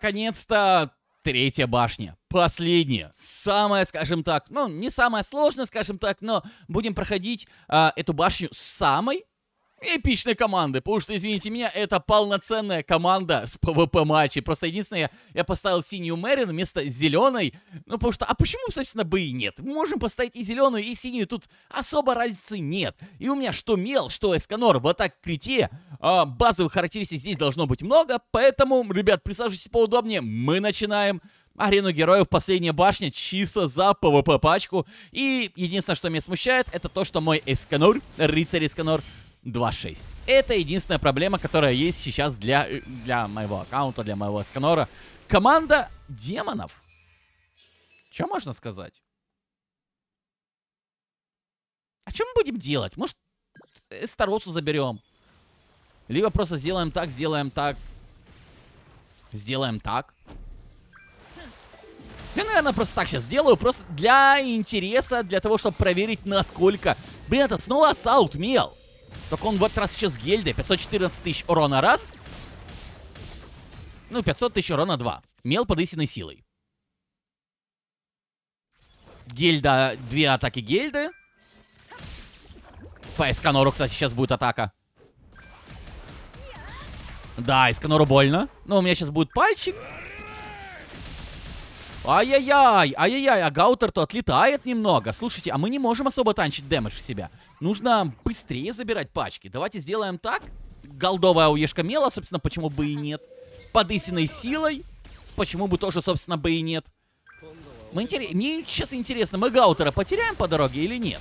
наконец-то, третья башня. Последняя. Самая, скажем так, ну, не самая сложная, скажем так, но будем проходить э, эту башню самой эпичной команды, потому что, извините меня, это полноценная команда с ПВП матчей. Просто единственное, я поставил синюю Мэрин вместо зеленой, ну потому что, а почему, собственно, бы и нет? Мы можем поставить и зеленую, и синюю, тут особо разницы нет. И у меня что Мел, что Эсканор в атак крите, а, базовых характеристик здесь должно быть много, поэтому, ребят, присаживайтесь поудобнее, мы начинаем арену героев последняя башня чисто за ПВП пачку. И единственное, что меня смущает, это то, что мой Эсканор, рыцарь Эсканор, 2.6. Это единственная проблема, которая есть сейчас для, для моего аккаунта, для моего сканора. Команда демонов. Что можно сказать? А что мы будем делать? Может, Старосу заберем? Либо просто сделаем так, сделаем так. Сделаем так. Я, наверное, просто так сейчас сделаю. Просто для интереса, для того, чтобы проверить, насколько... Блин, это снова саутмел. Только он в этот раз сейчас гельды. 514 тысяч урона раз. Ну, 500 тысяч урона два. Мел под истинной силой. Гельда, две атаки гельды. По Эсканору, кстати, сейчас будет атака. Да, Эсканору больно. Но у меня сейчас будет пальчик. Ай-яй-яй, ай-яй-яй, а Гаутер-то отлетает немного. Слушайте, а мы не можем особо танчить дэмэдж в себя. Нужно быстрее забирать пачки. Давайте сделаем так. Голдовая уешка мела, собственно, почему бы и нет. Под истинной силой, почему бы тоже, собственно, бы и нет. Мы интер... Мне сейчас интересно, мы Гаутера потеряем по дороге или нет?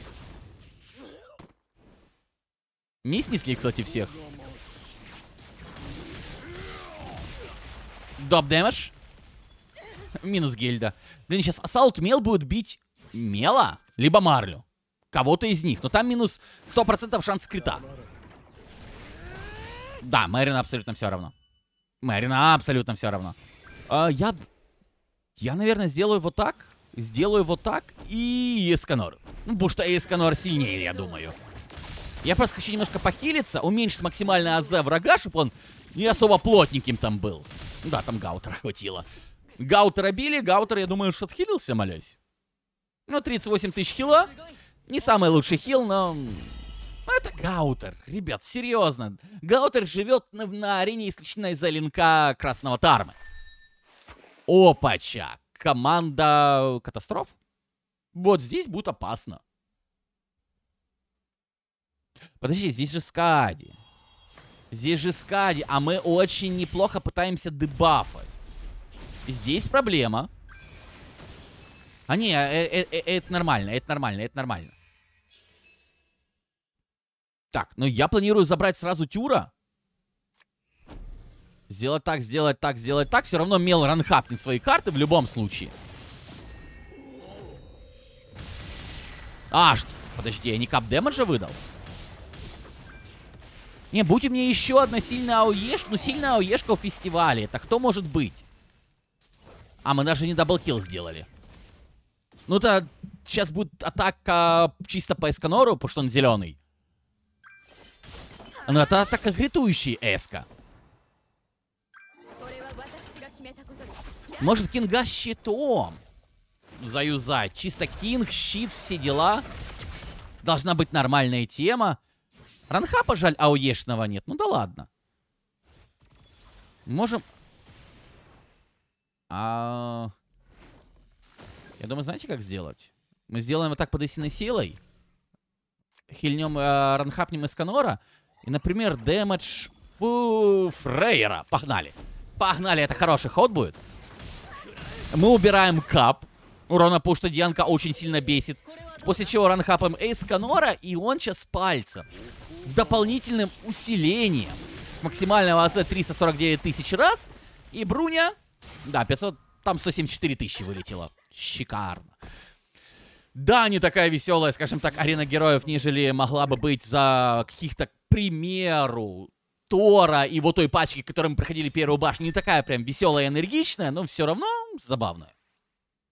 Не снесли, кстати, всех. Доп дэмэдж. Минус Гельда. Блин, сейчас Асаут Мел будет бить Мела, либо Марлю. Кого-то из них. Но там минус 100% шанс крита. Да, Мэрина абсолютно все равно. Мэрина абсолютно все равно. А, я... Я, наверное, сделаю вот так. Сделаю вот так. И Эсканор. Ну, потому что Эсканор сильнее, я думаю. Я просто хочу немножко похилиться, уменьшить максимальное АЗ врага, чтобы он не особо плотненьким там был. Да, там гаутера хватило. Гаутера били. Гаутер, я думаю, что отхилился, молясь. Ну, 38 тысяч хила. Не самый лучший хил, но... Ну, это Гаутер, ребят, серьезно. Гаутер живет на, на арене исключительно из-за линка Красного Тармы. Опача. Команда катастроф? Вот здесь будет опасно. Подожди, здесь же Скади. Здесь же Скади, а мы очень неплохо пытаемся дебафать. Здесь проблема. А не, э, э -э -э это нормально, это нормально, это нормально. Так, ну я планирую забрать сразу Тюра. Сделать так, сделать так, сделать так. Все равно Мел ранхапнет свои карты в любом случае. А, что? Подожди, я не кап же выдал? Не, будь у меня еще одна сильная АОЕшка. Ну, сильная АОЕшка в фестивале. Это кто может быть? А мы даже не даблкил сделали. Ну-то сейчас будет атака чисто по Эсканору, потому что он зеленый. Но ну, это атака гритующий Эска. Может, Кинга щитом заюзать. Чисто Кинг, щит, все дела. Должна быть нормальная тема. Ранха, пожаль, ауешного нет. Ну да ладно. Можем а... Я думаю, знаете, как сделать? Мы сделаем вот так под истинной силой. Хильнем, э, ранхапнем Эсканора. И, например, дэмэдж у Фрейера. Погнали. Погнали, это хороший ход будет. Мы убираем кап. Урона пуш, что Дианка очень сильно бесит. После чего ранхапаем Эйс Канора, и он сейчас пальцем. С дополнительным усилением. Максимального АЗ 349 тысяч раз. И Бруня да, 500, там 174 тысячи вылетело. Шикарно. Да, не такая веселая, скажем так, арена героев, нежели могла бы быть за каких-то, к примеру, Тора и вот той пачки, которым проходили первую башню, не такая прям веселая и энергичная, но все равно забавная.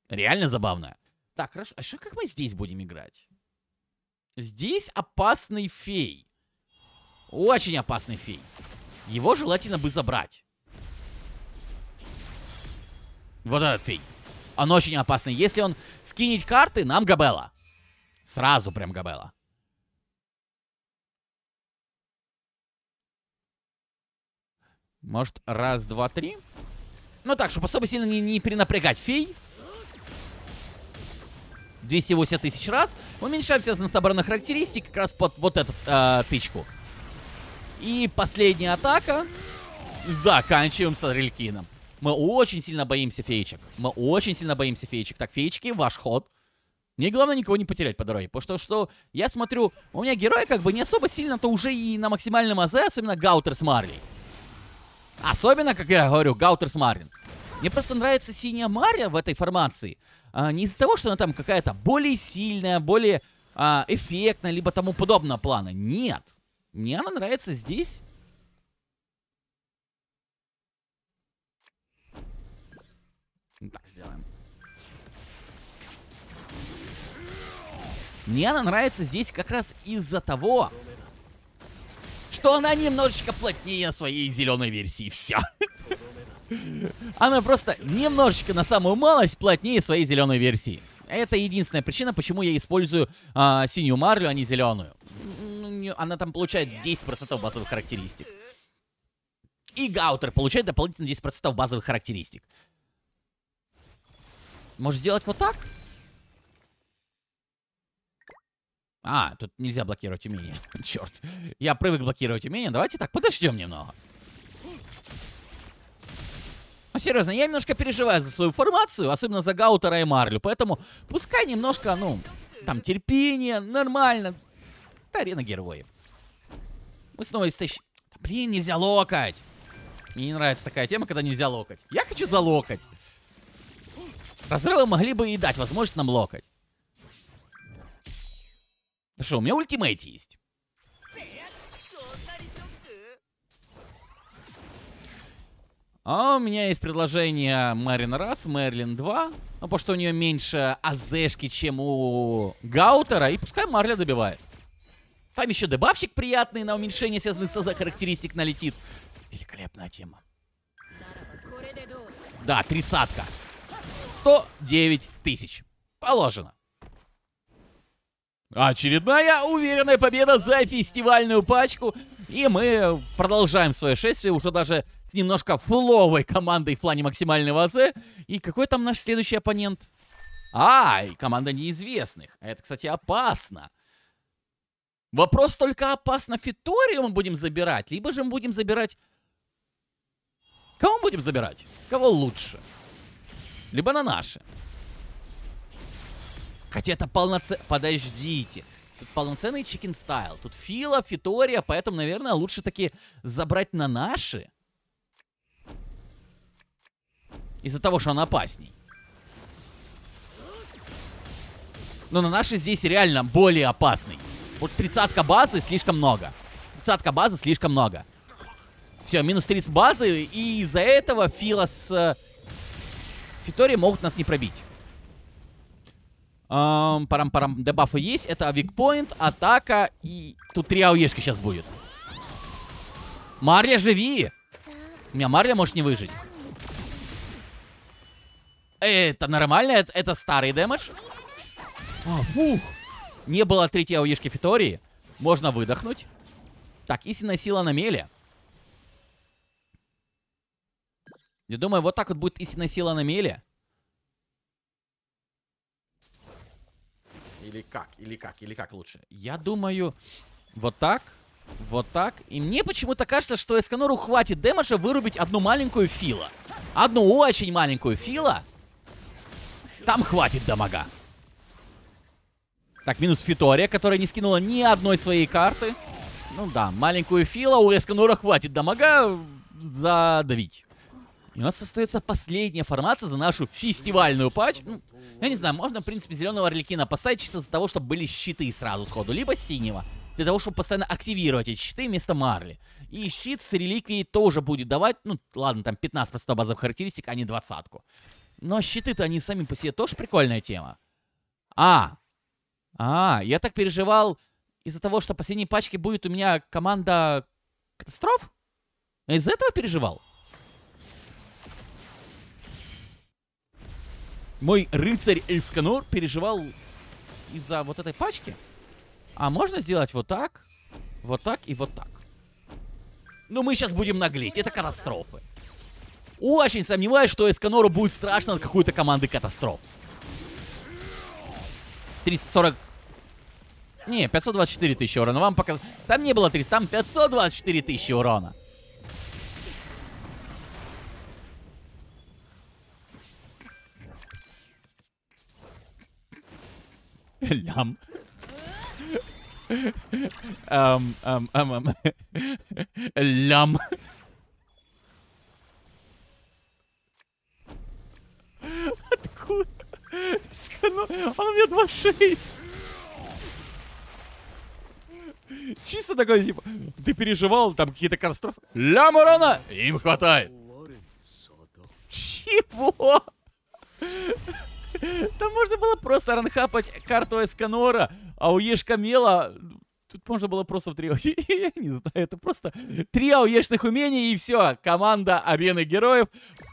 Реально забавная. Так, хорошо. А что, как мы здесь будем играть? Здесь опасный фей. Очень опасный фей. Его желательно бы забрать. Вот этот фиг. Он очень опасный. Если он скинет карты, нам Габела. Сразу прям Габела. Может, раз, два, три? Ну так, чтобы особо сильно не, не перенапрягать фей. 280 тысяч раз. Уменьшаем все собранных характеристик как раз под вот эту э, тычку. И последняя атака. Заканчиваем с Арелькином. Мы очень сильно боимся феечек. Мы очень сильно боимся феечек. Так, феечки, ваш ход. Мне главное никого не потерять по дороге, потому что, что я смотрю, у меня герой как бы не особо сильно-то уже и на максимальном АЗ, особенно Гаутер с Марли. Особенно, как я говорю, Гаутер с Марлин. Мне просто нравится синяя Мария в этой формации. А, не из-за того, что она там какая-то более сильная, более а, эффектная, либо тому подобное плана. Нет. Мне она нравится здесь Ну, так сделаем. Мне она нравится здесь как раз из-за того, что она немножечко плотнее своей зеленой версии. Все. Она просто немножечко на самую малость плотнее своей зеленой версии. Это единственная причина, почему я использую а, синюю марлю, а не зеленую. Ну, она там получает 10% базовых характеристик. И Гаутер получает дополнительно 10% базовых характеристик. Может сделать вот так? А, тут нельзя блокировать умение. Черт. Я привык блокировать умение. Давайте так, подождем немного. Ну, серьезно, я немножко переживаю за свою формацию, особенно за Гаутера и Марлю. Поэтому пускай немножко, ну, там, терпение, нормально. Это арена героев. Мы снова истощим. Блин, нельзя локать. Мне не нравится такая тема, когда нельзя локать. Я хочу залокать. Разрывы могли бы и дать возможность нам локать. Ну что, у меня ультимейт есть. А у меня есть предложение Мэрин раз, Мерлин 2. Ну, потому что у нее меньше АЗшки, чем у Гаутера. И пускай Марля добивает. Там еще дебафчик приятный на уменьшение связанных с АЗ характеристик налетит. Великолепная тема. Да, тридцатка. 109 тысяч. Положено. Очередная уверенная победа за фестивальную пачку. И мы продолжаем свое шествие уже даже с немножко фуловой командой в плане максимального АЗ. И какой там наш следующий оппонент? Ай, команда неизвестных. А это, кстати, опасно. Вопрос только опасно, Фиторию мы будем забирать, либо же мы будем забирать... Кого мы будем забирать? Кого лучше? Либо на наши. Хотя это полноценный... Подождите. Тут полноценный чикен стайл. Тут Фила, Фитория, поэтому, наверное, лучше таки забрать на наши. Из-за того, что он опасней. Но на наши здесь реально более опасный. Вот тридцатка базы слишком много. Тридцатка базы слишком много. Все, минус 30 базы, и из-за этого Фила с э, Фитори могут нас не пробить. Эм, парам-парам, дебафы есть. Это викпоинт, атака и... Тут три ауешки сейчас будет. Марля, живи! У меня Марля может не выжить. Это нормально? Это, это старый дэмэдж? А, фух! Не было третьей ауешки Фитории. Можно выдохнуть. Так, истинная сила на меле. Я думаю, вот так вот будет истинная сила на меле. Или как, или как, или как лучше? Я думаю, вот так, вот так. И мне почему-то кажется, что Эсканору хватит дэмэджа вырубить одну маленькую Фила. Одну очень маленькую Фила. Там хватит дамага. Так, минус Фитория, которая не скинула ни одной своей карты. Ну да, маленькую Фила у Эсканора хватит дамага задавить. И у нас остается последняя формация за нашу фестивальную патч. Ну, я не знаю, можно, в принципе, зеленого орликина поставить чисто за того, чтобы были щиты сразу сходу, либо синего. Для того, чтобы постоянно активировать эти щиты вместо Марли. И щит с реликвией тоже будет давать, ну, ладно, там 15% базовых характеристик, а не двадцатку. Но щиты-то они сами по себе тоже прикольная тема. А, а, я так переживал из-за того, что по последней пачке будет у меня команда катастроф? из-за этого переживал? мой рыцарь Эсканор переживал из-за вот этой пачки. А можно сделать вот так, вот так и вот так. Ну, мы сейчас будем наглеть. Это катастрофы. Очень сомневаюсь, что Эсканору будет страшно от какой-то команды катастроф. 340... Не, 524 тысячи урона. Вам пока... Там не было 300, там 524 тысячи урона. Лям. Эм, эм, эм, эм. Лям. Откуда? Он мне 26. Чисто такой, типа, ты переживал, там какие-то катастрофы. Ля Мурана! Им хватает. Чего? Там можно было просто ранхапать карту Эсканора, а у Ешка Мела... Тут можно было просто в три... Я не знаю, это просто три ауешных умений, и все. Команда Арены Героев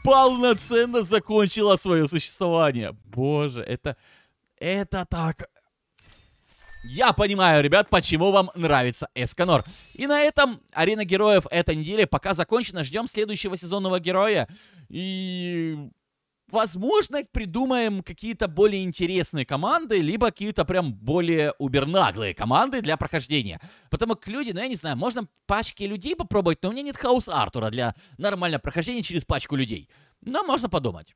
полноценно закончила свое существование. Боже, это... Это так... Я понимаю, ребят, почему вам нравится Эсканор. И на этом Арена Героев этой недели пока закончена. Ждем следующего сезонного героя. И Возможно, придумаем какие-то более интересные команды, либо какие-то прям более убернаглые команды для прохождения. Потому как люди, ну я не знаю, можно пачки людей попробовать, но у меня нет хаос Артура для нормального прохождения через пачку людей. Но можно подумать.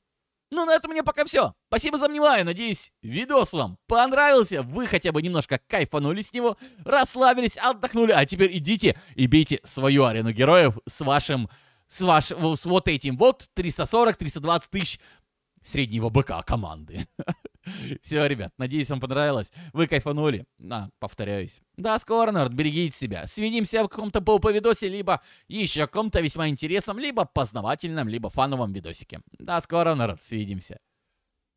Ну, на этом у меня пока все. Спасибо за внимание. Надеюсь, видос вам понравился. Вы хотя бы немножко кайфанули с него, расслабились, отдохнули. А теперь идите и бейте свою арену героев с вашим... С, ваш, с вот этим вот 340-320 тысяч среднего быка команды. Все, ребят, надеюсь, вам понравилось. Вы кайфанули. На, повторяюсь. Да, скоро, народ, берегите себя. Свидимся в каком-то пауповидосе, либо еще каком-то весьма интересном, либо познавательном, либо фановом видосике. Да, скоро, народ, свидимся.